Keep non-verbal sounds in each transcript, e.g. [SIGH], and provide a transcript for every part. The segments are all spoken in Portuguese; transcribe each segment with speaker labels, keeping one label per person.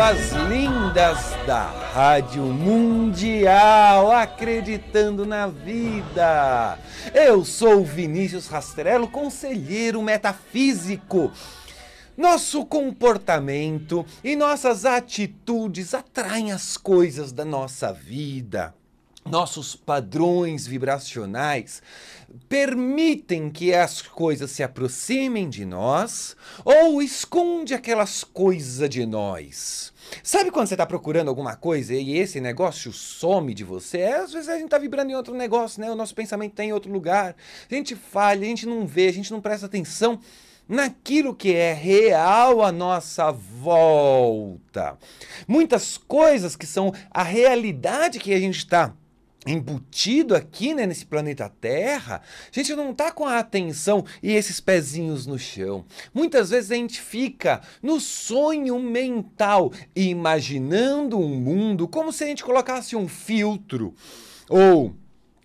Speaker 1: as lindas da Rádio Mundial, acreditando na vida. Eu sou Vinícius Rastrello, conselheiro metafísico. Nosso comportamento e nossas atitudes atraem as coisas da nossa vida nossos padrões vibracionais permitem que as coisas se aproximem de nós ou esconde aquelas coisas de nós. Sabe quando você está procurando alguma coisa e esse negócio some de você? É, às vezes a gente está vibrando em outro negócio, né? O nosso pensamento está em outro lugar. A gente falha, a gente não vê, a gente não presta atenção naquilo que é real à nossa volta. Muitas coisas que são a realidade que a gente está embutido aqui, né, nesse planeta Terra, a gente não tá com a atenção e esses pezinhos no chão. Muitas vezes a gente fica no sonho mental, imaginando um mundo como se a gente colocasse um filtro ou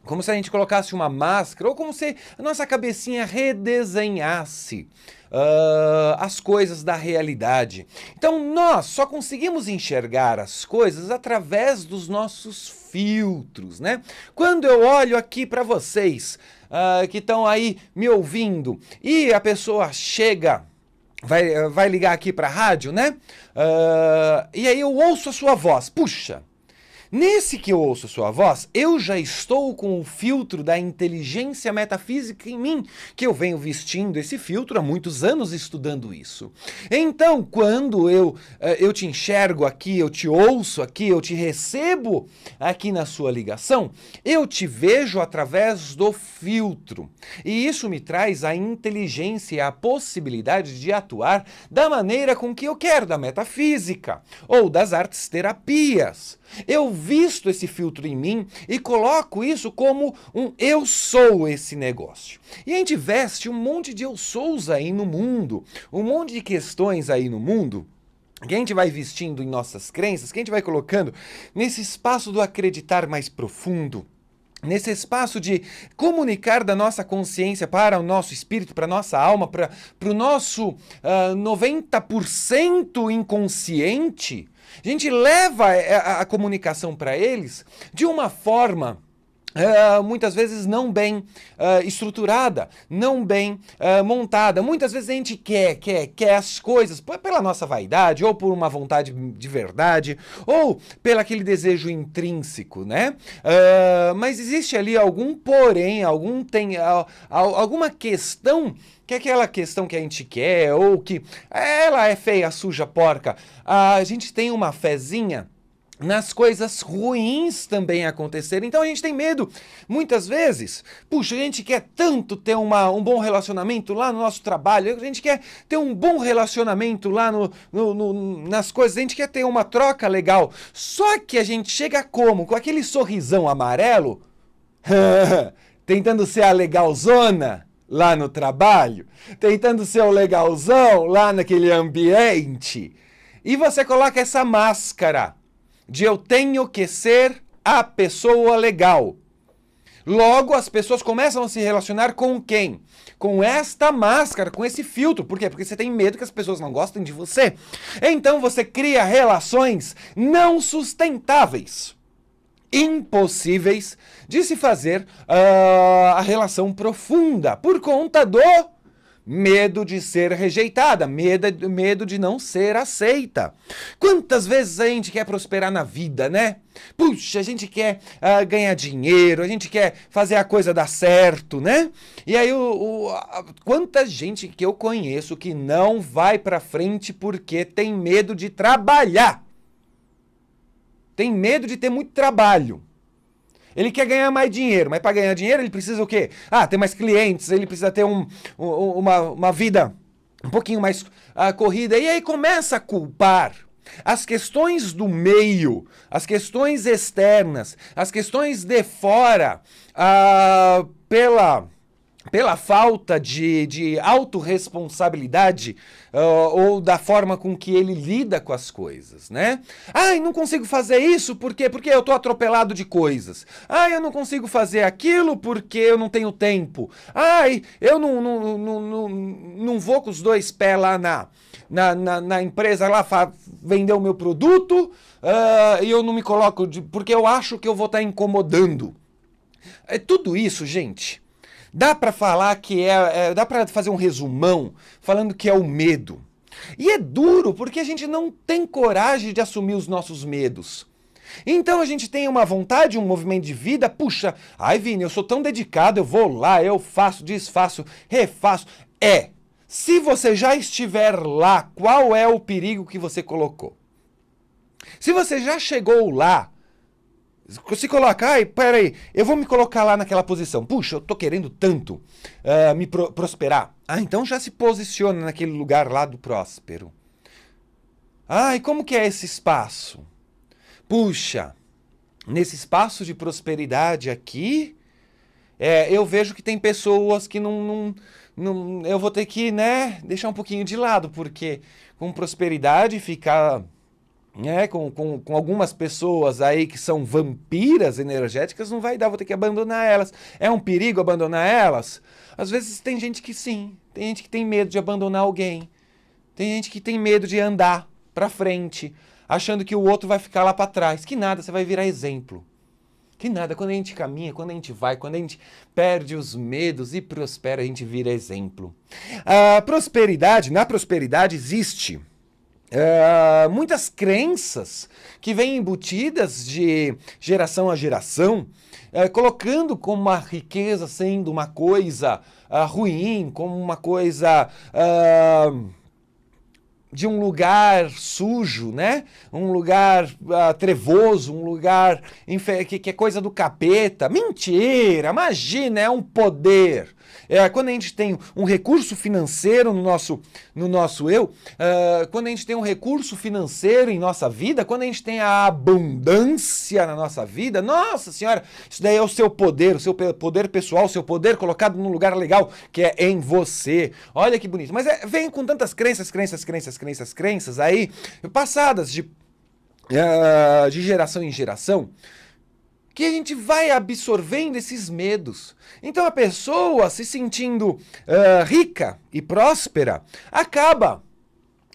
Speaker 1: como se a gente colocasse uma máscara, ou como se a nossa cabecinha redesenhasse uh, as coisas da realidade. Então nós só conseguimos enxergar as coisas através dos nossos filtros, né? Quando eu olho aqui para vocês uh, que estão aí me ouvindo e a pessoa chega. Vai, vai ligar aqui para a rádio, né? Uh, e aí eu ouço a sua voz. Puxa, Nesse que eu ouço sua voz, eu já estou com o filtro da inteligência metafísica em mim, que eu venho vestindo esse filtro há muitos anos estudando isso. Então, quando eu, eh, eu te enxergo aqui, eu te ouço aqui, eu te recebo aqui na sua ligação, eu te vejo através do filtro. E isso me traz a inteligência e a possibilidade de atuar da maneira com que eu quero, da metafísica ou das artes terapias. Eu visto esse filtro em mim e coloco isso como um eu sou esse negócio. E a gente veste um monte de eu sous aí no mundo, um monte de questões aí no mundo que a gente vai vestindo em nossas crenças, que a gente vai colocando nesse espaço do acreditar mais profundo, nesse espaço de comunicar da nossa consciência para o nosso espírito, para a nossa alma, para, para o nosso uh, ah, 90% inconsciente, a gente leva a, é, a, a comunicação para eles de uma forma ah, muitas vezes não bem uh, estruturada, não bem uh, montada. Muitas vezes a gente quer, quer, quer as coisas pela nossa vaidade, ou por uma vontade de verdade, ou pelo aquele desejo intrínseco, né? mas existe ali algum porém, algum tem, alguma questão que aquela questão que a gente quer, ou que ela é feia, suja, porca, a gente tem uma fezinha nas coisas ruins também acontecerem. Então a gente tem medo, muitas vezes. Puxa, a gente quer tanto ter uma, um bom relacionamento lá no nosso trabalho, a gente quer ter um bom relacionamento lá no, no, no, nas coisas, a gente quer ter uma troca legal. Só que a gente chega como? Com aquele sorrisão amarelo, [LAUGHS] tentando ser a legalzona lá no trabalho, tentando ser o legalzão lá naquele ambiente. E você coloca essa máscara de eu tenho que ser a pessoa legal. Logo, as pessoas começam a se relacionar com quem? Com esta máscara, com esse filtro. Por quê? Porque você tem medo que as pessoas não gostem de você. Então você cria relações não sustentáveis, impossíveis de se fazer uh, a relação profunda por conta do Medo de ser rejeitada, medo, medo de não ser aceita. Quantas vezes a gente quer prosperar na vida, né? Puxa, a gente quer uh, ganhar dinheiro, a gente quer fazer a coisa dar certo, né? E aí, o, o a, quanta gente que eu conheço que não vai para frente porque tem medo de trabalhar. Tem medo de ter muito trabalho. Ele quer ganhar mais dinheiro, mas para ganhar dinheiro ele precisa o quê? Ah, ter mais clientes, ele precisa ter um, um, uma, uma vida um pouquinho mais uh, corrida. E aí começa a culpar as questões do meio, as questões externas, as questões de fora, uh, pela pela falta de, de autorresponsabilidade uh, ou da forma com que ele lida com as coisas, né? Ai, não consigo fazer isso porque, porque eu tô atropelado de coisas. Ai, eu não consigo fazer aquilo porque eu não tenho tempo. Ai, eu não, não, não, não, não vou com os dois pés lá na, na, na, na empresa lá vender o meu produto uh, e eu não me coloco de, porque eu acho que eu vou estar tá incomodando. É, tudo isso, gente, Dá para falar que é, é dá para fazer um resumão falando que é o medo. E é duro porque a gente não tem coragem de assumir os nossos medos. Então a gente tem uma vontade, um movimento de vida, puxa, ai Vini, eu sou tão dedicado, eu vou lá, eu faço, desfaço, refaço. É. Se você já estiver lá, qual é o perigo que você colocou? Se você já chegou lá, se colocar, ai, peraí, eu vou me colocar lá naquela posição. Puxa, eu tô querendo tanto uh, me pro prosperar. Ah, então já se posiciona naquele lugar lá do próspero. Ah, e como que é esse espaço? Puxa, nesse espaço de prosperidade aqui, é, eu vejo que tem pessoas que não, não, não, Eu vou ter que, né, deixar um pouquinho de lado, porque com prosperidade ficar né, com, com, com, algumas pessoas aí que são vampiras energéticas, não vai dar, vou ter que abandonar elas. É um perigo abandonar elas? Às vezes tem gente que sim, tem gente que tem medo de abandonar alguém, tem gente que tem medo de andar para frente, achando que o outro vai ficar lá para trás. Que nada, você vai virar exemplo. Que nada, quando a gente caminha, quando a gente vai, quando a gente perde os medos e prospera, a gente vira exemplo. A ah, prosperidade, na prosperidade existe ah, muitas crenças que vêm embutidas de geração a geração, eh, colocando como uma riqueza sendo uma coisa uh, ruim, como uma coisa ah, de um lugar sujo, né? Um lugar uh, trevoso, um lugar que, que, é coisa do capeta. Mentira! Imagina, é um poder. É, quando a gente tem um recurso financeiro no nosso, no nosso eu, uh, quando a gente tem um recurso financeiro em nossa vida, quando a gente tem a abundância na nossa vida, nossa senhora, isso daí é o seu poder, o seu poder pessoal, o seu poder colocado num lugar legal que é em você. Olha que bonito. Mas é, vem com tantas crenças, crenças, crenças crenças, crenças, aí passadas de, uh, de geração em geração, que a gente vai absorvendo esses medos. Então a pessoa se sentindo uh, rica e próspera acaba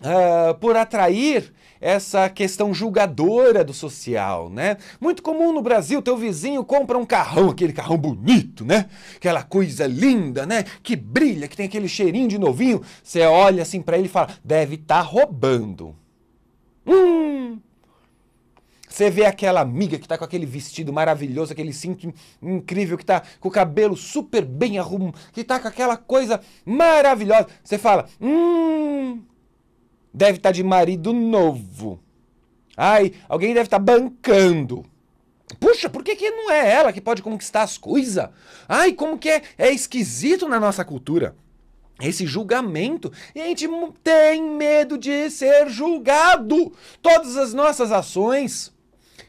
Speaker 1: ah, por atrair essa questão julgadora do social, né? Muito comum no Brasil, teu vizinho compra um carrão, aquele carrão bonito, né? Aquela coisa linda, né? Que brilha, que tem aquele cheirinho de novinho. Você olha assim para ele e fala, deve estar tá roubando. Hum! Você vê aquela amiga que está com aquele vestido maravilhoso, aquele cinto incrível, que está com o cabelo super bem arrumado, que está com aquela coisa maravilhosa. Você fala, hum deve estar tá de marido novo. Ai, alguém deve estar tá bancando. Puxa, por que, que não é ela que pode conquistar as coisas? Ai, como que é, é esquisito na nossa cultura esse julgamento. E a gente tem medo de ser julgado. Todas as nossas ações,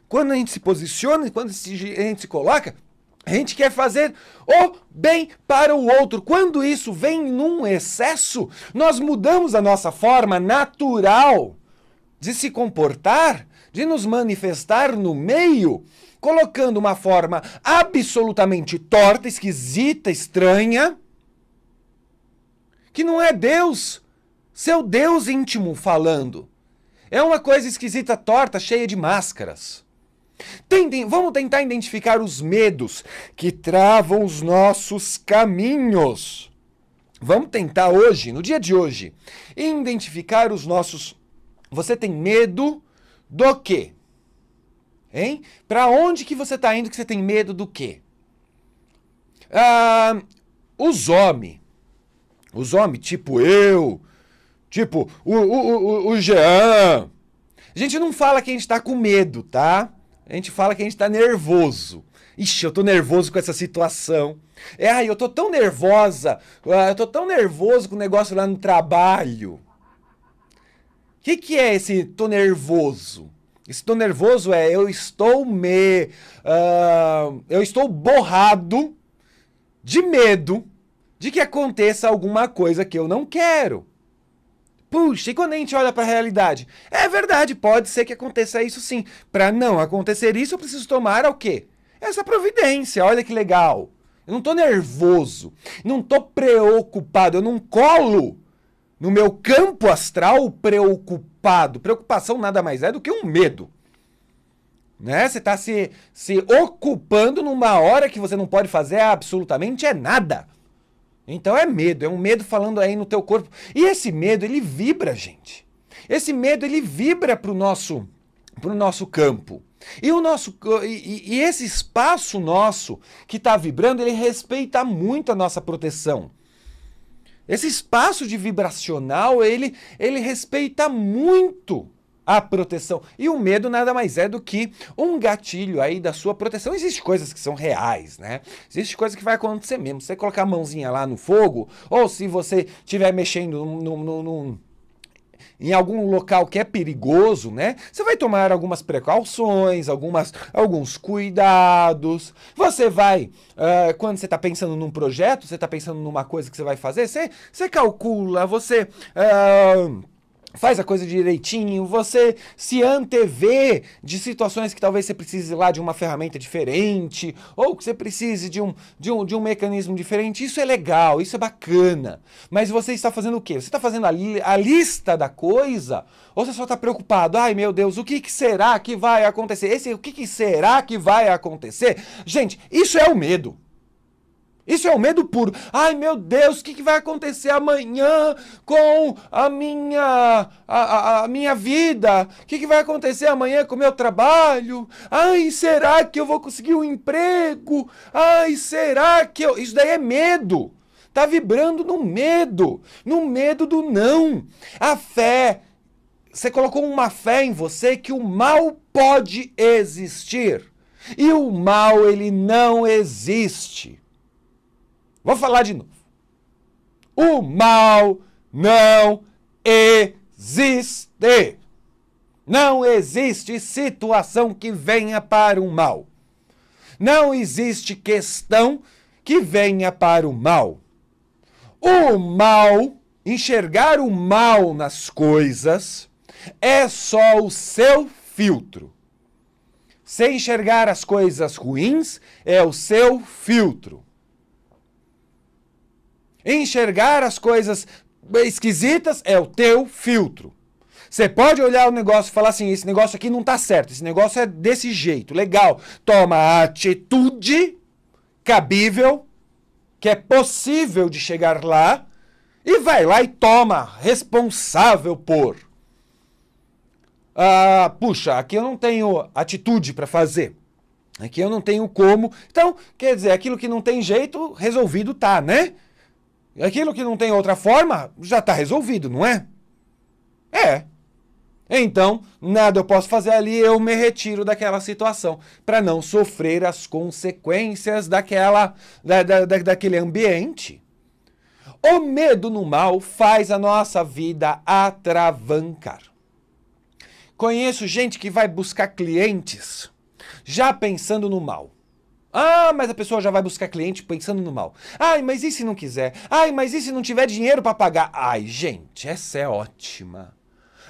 Speaker 1: quando a gente se posiciona, quando a gente se coloca, a gente quer fazer o bem para o outro. Quando isso vem num excesso, nós mudamos a nossa forma natural de se comportar, de nos manifestar no meio, colocando uma forma absolutamente torta, esquisita, estranha, que não é Deus, seu Deus íntimo falando. É uma coisa esquisita, torta, cheia de máscaras. Tentem, vamos tentar identificar os medos que travam os nossos caminhos. Vamos tentar hoje, no dia de hoje, identificar os nossos. Você tem medo do quê? Hein? Para onde que você está indo que você tem medo do quê? Ah, os homens. Os homens, tipo eu, tipo o, o, o, o Jean. A gente não fala que a gente está com medo, tá? A gente fala que a gente tá nervoso. Ixi, eu tô nervoso com essa situação. É, ai, eu tô tão nervosa. Ah, eu tô tão nervoso com o negócio lá no trabalho. O que, que é esse tô nervoso? Esse tô nervoso é eu estou me. Uh, eu estou borrado de medo de que aconteça alguma coisa que eu não quero. Puxa, e quando a gente olha para a realidade? É verdade, pode ser que aconteça isso sim. Para não acontecer isso, eu preciso tomar o quê? Essa providência. Olha que legal. Eu não estou nervoso, não estou preocupado, eu não colo no meu campo astral preocupado. Preocupação nada mais é do que um medo. Né? Você está se, se ocupando numa hora que você não pode fazer absolutamente é nada. Então é medo, é um medo falando aí no teu corpo. E esse medo, ele vibra, gente. Esse medo, ele vibra para o nosso, pro nosso campo. E, o nosso, e, e esse espaço nosso que está vibrando, ele respeita muito a nossa proteção. Esse espaço de vibracional, ele, ele respeita muito a proteção. E o medo nada mais é do que um gatilho aí da sua proteção. Existem coisas que são reais, né? Existem coisas que vai acontecer mesmo. Você colocar a mãozinha lá no fogo, ou se você estiver mexendo no, no, no em algum local que é perigoso, né? Você vai tomar algumas precauções, algumas, alguns cuidados. Você vai, uh, quando você está pensando num projeto, você está pensando numa coisa que você vai fazer, você, você calcula, você. Uh, faz a coisa direitinho, você se antevê de situações que talvez você precise lá de uma ferramenta diferente, ou que você precise de um, de um, de um mecanismo diferente. Isso é legal, isso é bacana. Mas você está fazendo o quê? Você está fazendo a, li a lista da coisa? Ou você só está preocupado? Ai meu Deus, o que, que será que vai acontecer? Esse o que, que será que vai acontecer? Gente, isso é o medo. Isso é o um medo puro. Ai meu Deus, o que, que, vai acontecer amanhã com a minha a, a, a minha vida? O que, que, vai acontecer amanhã com o meu trabalho? Ai, será que eu vou conseguir um emprego? Ai, será que eu. Isso daí é medo. Tá vibrando no medo, no medo do não. A fé. Você colocou uma fé em você que o mal pode existir. E o mal, ele não existe. Vou falar de novo. O mal não existe. Não existe situação que venha para o mal. Não existe questão que venha para o mal. O mal, enxergar o mal nas coisas, é só o seu filtro. Se enxergar as coisas ruins, é o seu filtro. Enxergar as coisas esquisitas é o teu filtro. Você pode olhar o negócio e falar assim: esse negócio aqui não tá certo, esse negócio é desse jeito, legal. Toma a atitude cabível, que é possível de chegar lá, e vai lá e toma, responsável por. Ah, puxa, aqui eu não tenho atitude para fazer. Aqui eu não tenho como. Então, quer dizer, aquilo que não tem jeito, resolvido tá, né? Aquilo que não tem outra forma já está resolvido, não é? É. Então, nada eu posso fazer ali, eu me retiro daquela situação para não sofrer as consequências daquela, da, da, daquele ambiente. O medo no mal faz a nossa vida atravancar. Conheço gente que vai buscar clientes já pensando no mal. Ah, mas a pessoa já vai buscar cliente pensando no mal. Ai, mas e se não quiser? Ai, mas e se não tiver dinheiro para pagar? Ai, gente, essa é ótima.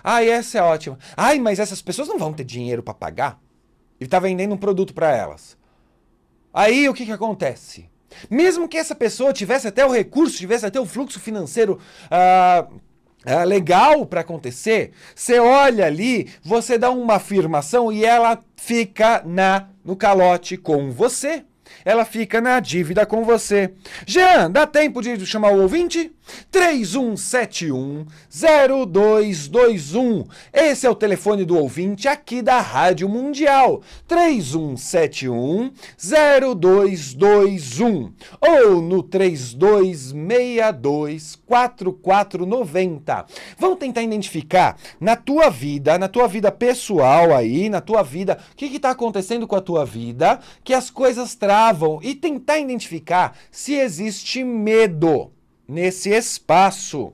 Speaker 1: Ai, essa é ótima. Ai, mas essas pessoas não vão ter dinheiro para pagar? Ele está vendendo um produto para elas. Aí o que, que acontece? Mesmo que essa pessoa tivesse até o recurso, tivesse até o fluxo financeiro. Uh, legal para acontecer, você olha ali, você dá uma afirmação e ela fica na no calote com você, ela fica na dívida com você. Jean, dá tempo de chamar o ouvinte? 3171 0221. Esse é o telefone do ouvinte aqui da Rádio Mundial. 3171 0221 ou no 3262 4490. Vamos tentar identificar na tua vida, na tua vida pessoal aí, na tua vida, o que está acontecendo com a tua vida que as coisas travam e tentar identificar se existe medo nesse espaço.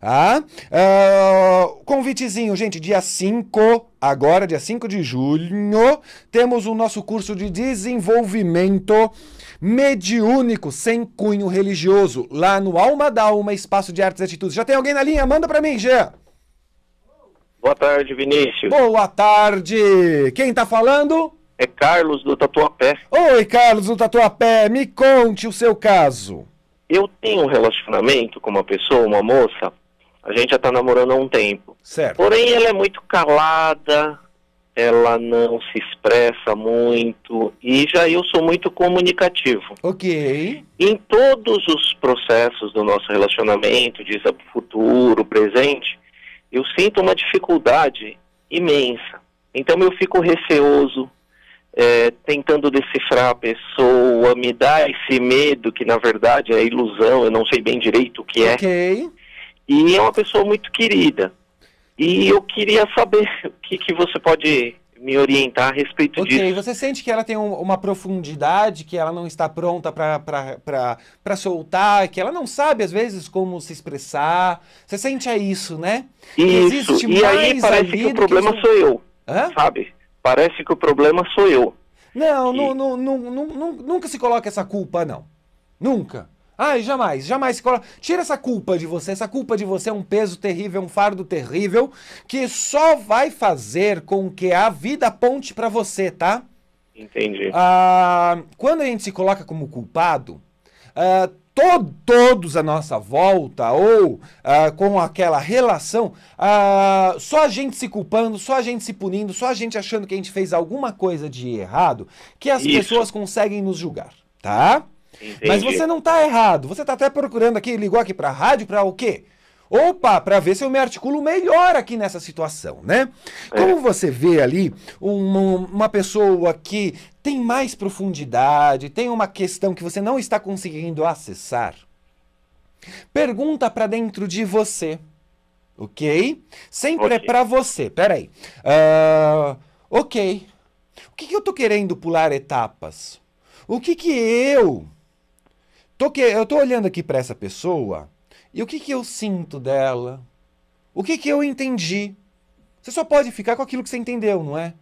Speaker 1: Tá? Uh, convitezinho, gente, dia 5, agora, dia 5 de julho, temos o nosso curso de desenvolvimento mediúnico sem cunho religioso, lá no Alma da Alma, Espaço de Artes e Atitudes. Já tem alguém na linha? Manda para mim, Jean.
Speaker 2: Boa tarde, Vinícius.
Speaker 1: Boa tarde. Quem tá falando?
Speaker 2: É Carlos do Tatuapé.
Speaker 1: Oi, Carlos do Tatuapé. Me conte o seu
Speaker 2: caso. Eu tenho um relacionamento com uma pessoa, uma moça, a gente já está namorando há um tempo. Certo. Porém, ela é muito calada, ela não se expressa muito e já eu sou muito comunicativo. Ok. Em todos os processos do nosso relacionamento, diz futuro, presente, eu sinto uma dificuldade imensa. Então eu fico receoso, é, tentando decifrar a pessoa, me dá esse medo que na verdade é ilusão, eu não sei bem direito o que é. Ok. E é uma pessoa muito querida. E eu queria saber [LAUGHS] o que, que você pode me orientar a respeito
Speaker 1: okay. disso. Ok, você sente que ela tem um, uma profundidade, que ela não está pronta para soltar, que ela não sabe às vezes como se expressar. Você sente é isso, né? Isso, e aí parece que o problema que... sou eu,
Speaker 2: Hã? sabe? Parece que o problema
Speaker 1: sou eu. Não, e... não, não, não, não, nunca se coloca essa culpa, não. Nunca. Ai, jamais, jamais se coloca. Tira essa culpa de você. Essa culpa de você é um peso terrível, é um fardo terrível, que só vai fazer com que a vida ponte para você, tá? Entendi. Ah, quando a gente se coloca como culpado, ah, todo, todos à nossa volta ou ah, com aquela relação, ah, só a gente se culpando, só a gente se punindo, só a gente achando que a gente fez alguma coisa de errado, que as Isso. pessoas conseguem nos julgar, tá? Entendi. Mas você não está errado, você está até procurando aqui, ligou aqui para a rádio para o quê? opa, para ver se eu me articulo melhor aqui nessa situação, né? É. Como você vê ali uma, uma pessoa que tem mais profundidade, tem uma questão que você não está conseguindo acessar, pergunta para dentro de você, ok? Sempre é okay. é para você. Pera Uh, ok. O que, que eu tô querendo pular etapas? O que que eu tô que eu tô olhando aqui para essa pessoa e o que que eu sinto dela? O que que eu entendi? Você só pode ficar com aquilo que você entendeu, não é?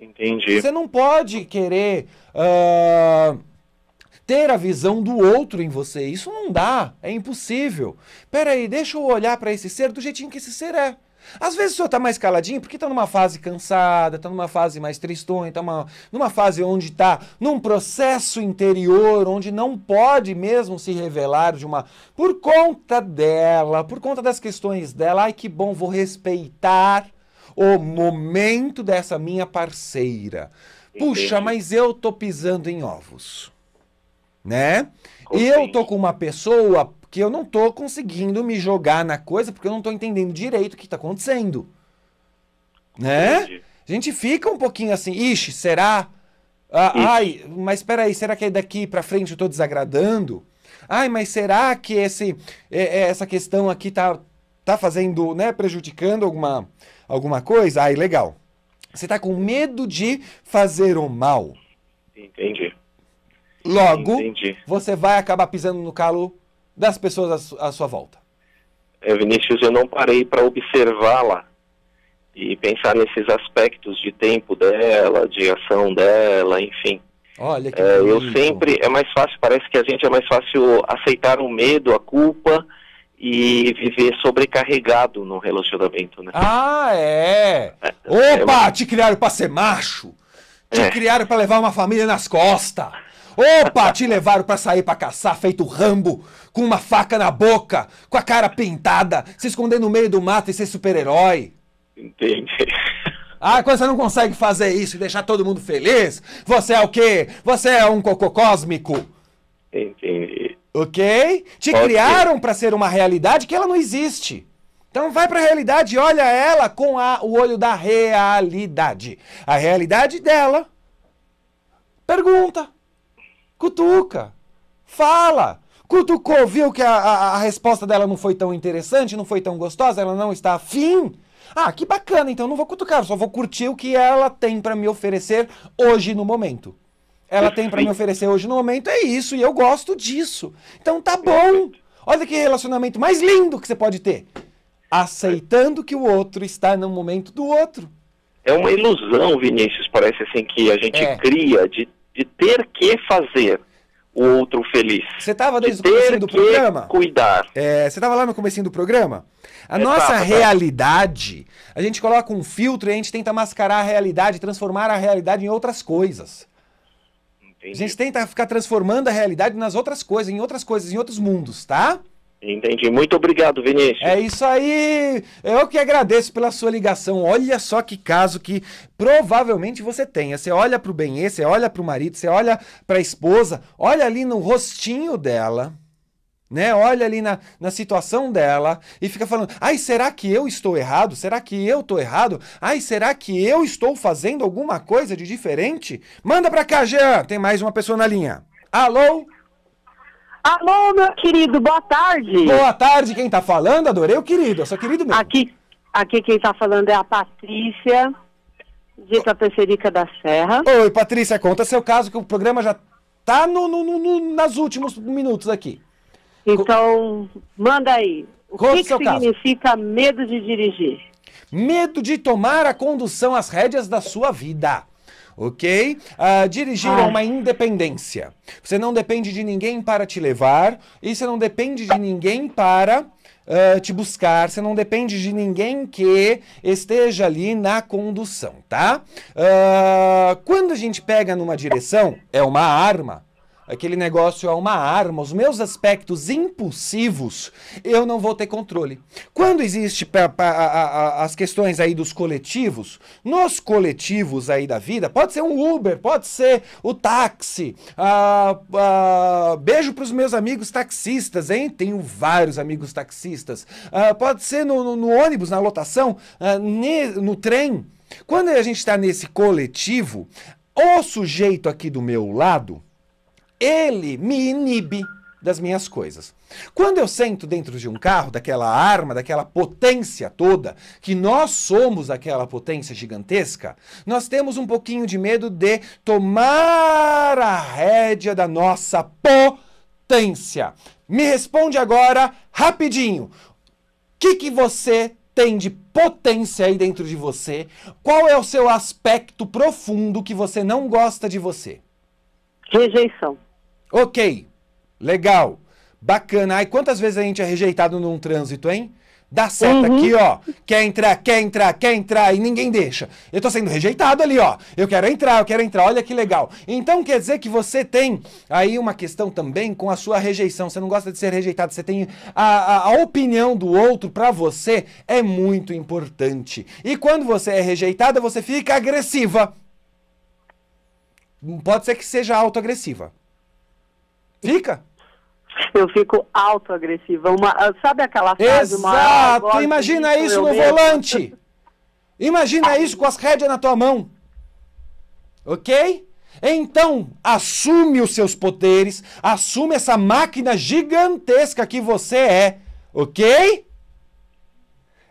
Speaker 2: Entendi. Você não
Speaker 1: pode querer uh, ter a visão do outro em você. Isso não dá, é impossível. Pera aí, deixa eu olhar para esse ser do jeitinho que esse ser é. Às vezes o senhor está mais caladinho porque está numa fase cansada, está numa fase mais tristonha, está numa fase onde está num processo interior, onde não pode mesmo se revelar de uma. por conta dela, por conta das questões dela. Ai que bom, vou respeitar o momento dessa minha parceira. Puxa, mas eu tô pisando em ovos, né? Eu tô com uma pessoa que eu não tô conseguindo me jogar na coisa porque eu não tô entendendo direito o que tá acontecendo, né? Entendi. A gente fica um pouquinho assim, ixi, será? Ah, ai, mas peraí, será que é daqui para frente eu tô desagradando? Ai, mas será que esse, é, é, essa questão aqui tá tá fazendo, né, prejudicando alguma, alguma coisa, aí legal. Você tá com medo de fazer o mal. Entendi. Logo, Entendi. você vai acabar pisando no calo das pessoas à sua volta.
Speaker 2: É, Vinícius, eu não parei para observá-la e pensar nesses aspectos de tempo dela, de ação dela, enfim.
Speaker 1: Olha que é, eu
Speaker 2: sempre é mais fácil, parece que a gente é mais fácil aceitar o medo, a culpa e viver sobrecarregado no relacionamento, né?
Speaker 1: Ah, é! é, é Opa, é, te criaram para ser macho! Te é. criaram para levar uma família nas costas! Opa, te levaram para sair para caçar feito Rambo, com uma faca na boca, com a cara pintada, se esconder no meio do mato e ser super-herói! Entendi. Ah, quando você não consegue fazer isso e deixar todo mundo feliz, você é o quê? Você é um cocô cósmico? Entendi. Ok? Te okay. criaram para ser uma realidade que ela não existe. Então vai para a realidade e olha ela com a, o olho da realidade. A realidade dela. Pergunta. Cutuca. Fala. Cutucou, viu que a, a, a resposta dela não foi tão interessante, não foi tão gostosa, ela não está afim. Ah, que bacana, então não vou cutucar, só vou curtir o que ela tem para me oferecer hoje no momento ela tem para me oferecer hoje no momento é isso, e eu gosto disso. Então tá bom. Olha que relacionamento mais lindo que você pode ter. Aceitando que o outro está no momento do outro.
Speaker 2: É uma ilusão, Vinícius, parece assim que a gente é. cria de, de ter que fazer o outro feliz. Você tava desde de o começo do programa?
Speaker 1: cuidar. É, você tava lá no começo do programa? A é, nossa tá, tá. realidade, a gente coloca um filtro e a gente tenta mascarar a realidade, transformar a realidade em outras coisas. Entendi. A gente tenta ficar transformando a realidade nas outras coisas, em outras coisas, em outros mundos, tá? Entendi. Muito obrigado, Vinícius. É isso aí. Eu que agradeço pela sua ligação. Olha só que caso que provavelmente você tenha. Você olha para o bem, você olha para o marido, você olha para a esposa, olha ali no rostinho dela né? Olha ali na, na situação dela e fica falando: ai, será que eu estou errado? Será que eu estou errado? Ai, será que eu estou fazendo alguma coisa de diferente? Manda pra cá, Jean! Tem mais uma pessoa na linha. Alô? Alô, meu querido, boa tarde. Boa tarde, quem tá falando? Adorei o querido, é seu querido mesmo. Aqui, aqui quem tá falando é a Patrícia, de Tapecerica da Serra. Oi, Patrícia, conta seu caso, que o programa já tá no, no, no nas últimos minutos aqui. Então, Co... manda aí. O é que, que significa caso. medo de dirigir? Medo de tomar a condução às rédeas da sua vida. Ok? Uh, dirigir é ah. uma independência. Você não depende de ninguém para te levar e você não depende de ninguém para Uh, te buscar, você não depende de ninguém que esteja ali na condução, tá? Uh, quando a gente pega numa direção, é uma arma aquele negócio é uma arma, os meus aspectos impulsivos, eu não vou ter controle. Quando existe pra, pra, a, a, as questões aí dos coletivos, nos coletivos aí da vida, pode ser um Uber, pode ser o táxi, a, beijo para os meus amigos taxistas, hein? Tenho vários amigos taxistas. Ah, pode ser no, no, no, ônibus, na lotação, ah, ne, no trem. Quando a gente está nesse coletivo, o sujeito aqui do meu lado, ele me inibe das minhas coisas. Quando eu sento dentro de um carro, daquela arma, daquela potência toda, que nós somos aquela potência gigantesca, nós temos um pouquinho de medo de tomar a rédea da nossa potência. Me responde agora, rapidinho. O que, que você tem de potência aí dentro de você? Qual é o seu aspecto profundo que você não gosta de você? Rejeição. Ok, legal, bacana. Aí quantas vezes a gente é rejeitado num trânsito, hein? Dá seta uhum. aqui, ó. Quer entrar, quer entrar, quer entrar e ninguém deixa. Eu tô sendo rejeitado ali, ó. Eu quero entrar, eu quero entrar. Olha que legal. Então quer dizer que você tem aí uma questão também com a sua rejeição. Você não gosta de ser rejeitado. Você tem a, a, a opinião do outro para você é muito importante. E quando você é rejeitada, você fica agressiva. Pode ser que seja autoagressiva. Fica? Eu fico autoagressiva. Uma, ah, sabe aquela frase? Exato! Uma Imagina isso no mesmo. volante! Imagina isso com as rédeas na tua mão. Ok? Então, assume os seus poderes, assume essa máquina gigantesca que você é, ok?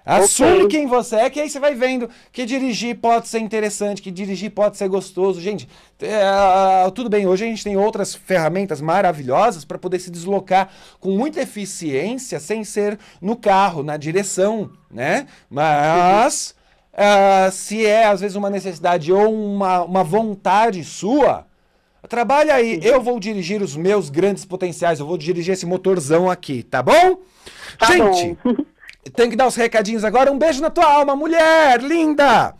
Speaker 1: Assume okay. quem você é, que aí você vai vendo que dirigir pode ser interessante, que dirigir pode ser gostoso. Gente, é, tudo bem, hoje a gente tem outras ferramentas maravilhosas para poder se deslocar com muita eficiência sem ser no carro, na direção, né? Mas [LAUGHS] ah, se é às vezes uma necessidade ou uma, uma vontade sua, Trabalha aí, uhum. eu vou dirigir os meus grandes potenciais, eu vou dirigir esse motorzão aqui, tá bom? Tá gente, bom. [LAUGHS] Tem que dar os recadinhos agora. Um beijo na tua alma, mulher linda!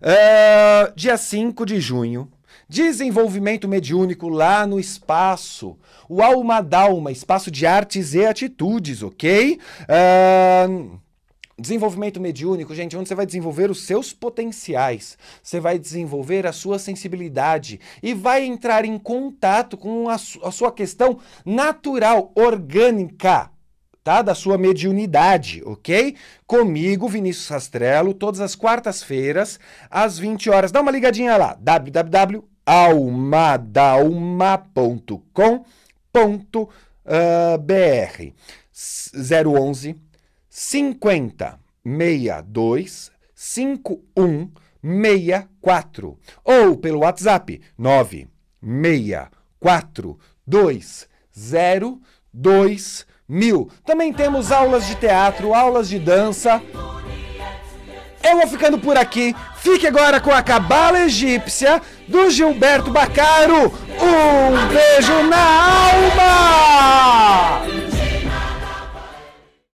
Speaker 1: Uh, dia 5 de junho, desenvolvimento mediúnico lá no espaço. O Alma Dalma, espaço de artes e atitudes, ok? Uh, Desenvolvimento mediúnico, gente, onde você vai desenvolver os seus potenciais, você vai desenvolver a sua sensibilidade e vai entrar em contato com a, su a sua questão natural, orgânica tá? Da sua mediunidade, ok? Comigo, Vinícius Rastrello, todas as quartas-feiras, às 20 horas. Dá uma ligadinha lá, www.almadalma.com.br 011 50 62 5164 ou pelo WhatsApp 964 20 mil. Também temos aulas de teatro, aulas de dança. Eu vou ficando por aqui. Fique agora com a Cabala Egípcia do Gilberto Bacaro. Um beijo na alma!